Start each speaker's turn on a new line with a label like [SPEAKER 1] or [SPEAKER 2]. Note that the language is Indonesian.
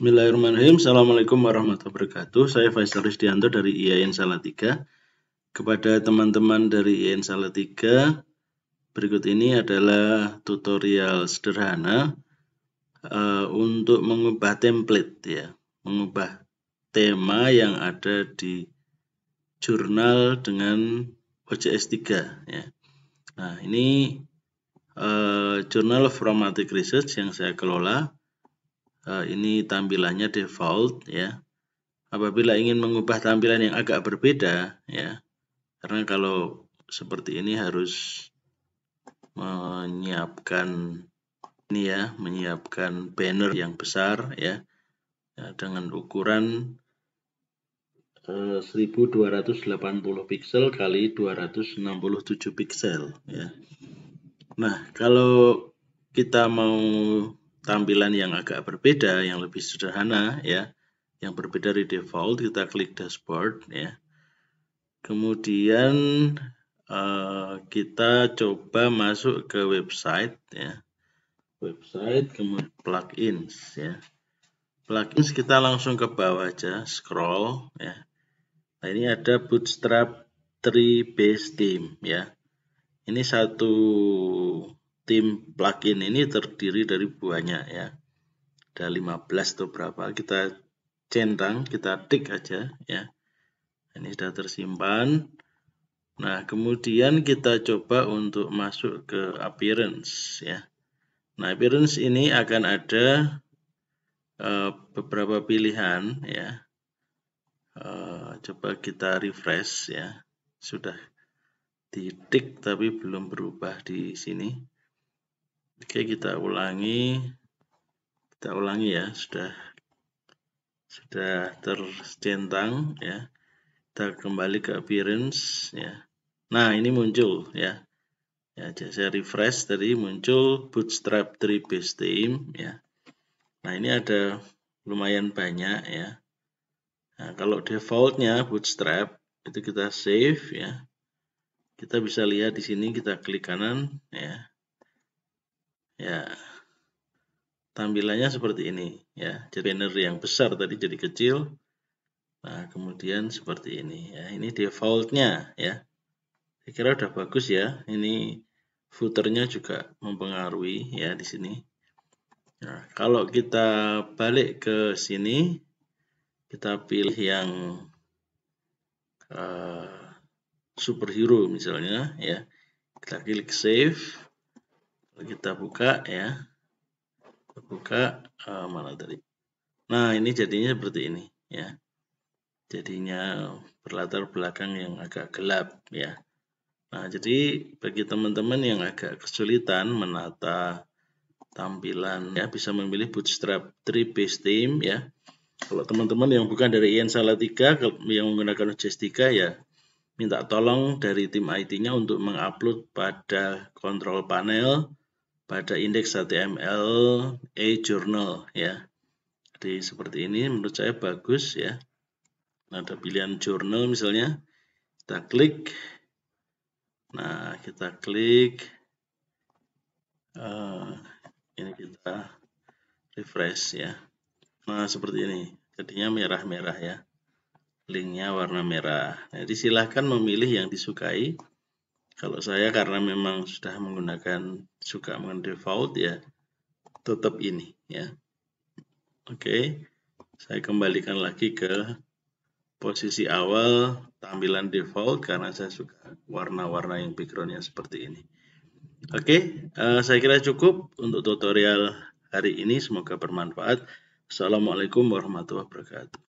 [SPEAKER 1] Bismillahirrahmanirrahim. Assalamualaikum warahmatullahi wabarakatuh. Saya Faisal Rizdianto dari IAIN Salatiga. Kepada teman-teman dari IAIN Salatiga, berikut ini adalah tutorial sederhana uh, untuk mengubah template ya, mengubah tema yang ada di jurnal dengan OJS 3 ya. Nah, ini uh, eh, jurnal of Romantic Research yang saya kelola Eh, ini tampilannya default ya apabila ingin mengubah tampilan yang agak berbeda ya karena kalau seperti ini harus menyiapkan ini ya menyiapkan banner yang besar ya, ya dengan ukuran eh, 1280 pixel kali 267 pixel ya nah kalau kita mau tampilan yang agak berbeda, yang lebih sederhana ya, yang berbeda dari default, kita klik dashboard ya. Kemudian uh, kita coba masuk ke website ya. Website kemudian plugins ya. Plugins kita langsung ke bawah aja, scroll ya. Nah, ini ada Bootstrap 3 Base theme ya. Ini satu tim plugin ini terdiri dari banyak ya ada 15 atau berapa kita centang kita tik aja ya ini sudah tersimpan nah kemudian kita coba untuk masuk ke appearance ya nah appearance ini akan ada uh, beberapa pilihan ya uh, coba kita refresh ya sudah di tik tapi belum berubah di sini Oke, kita ulangi. Kita ulangi ya, sudah sudah tercentang ya. Kita kembali ke appearance ya. Nah, ini muncul ya. Ya, saya refresh tadi muncul bootstrap 3 base theme ya. Nah, ini ada lumayan banyak ya. Nah, kalau defaultnya bootstrap itu kita save ya. Kita bisa lihat di sini kita klik kanan ya ya tampilannya seperti ini ya jadi banner yang besar tadi jadi kecil nah kemudian seperti ini ya ini defaultnya ya saya kira udah bagus ya ini footernya juga mempengaruhi ya di sini nah kalau kita balik ke sini kita pilih yang uh, superhero misalnya ya kita klik save kita buka ya kita buka uh, mana tadi nah ini jadinya seperti ini ya jadinya berlatar belakang yang agak gelap ya nah jadi bagi teman-teman yang agak kesulitan menata tampilan ya bisa memilih Bootstrap 3 base Theme, ya kalau teman-teman yang bukan dari IN Salatiga yang menggunakan OJS 3 ya minta tolong dari tim IT-nya untuk mengupload pada kontrol panel pada indeks HTML A Journal ya. Jadi seperti ini menurut saya bagus ya. Nah, ada pilihan journal misalnya. Kita klik. Nah, kita klik. Uh, ini kita refresh ya. Nah, seperti ini. Jadinya merah-merah ya. Linknya warna merah. Nah, jadi silahkan memilih yang disukai kalau saya karena memang sudah menggunakan suka meng default ya tetap ini ya. Oke. Saya kembalikan lagi ke posisi awal tampilan default karena saya suka warna-warna yang backgroundnya seperti ini. Oke, eh, saya kira cukup untuk tutorial hari ini. Semoga bermanfaat. Assalamualaikum warahmatullahi wabarakatuh.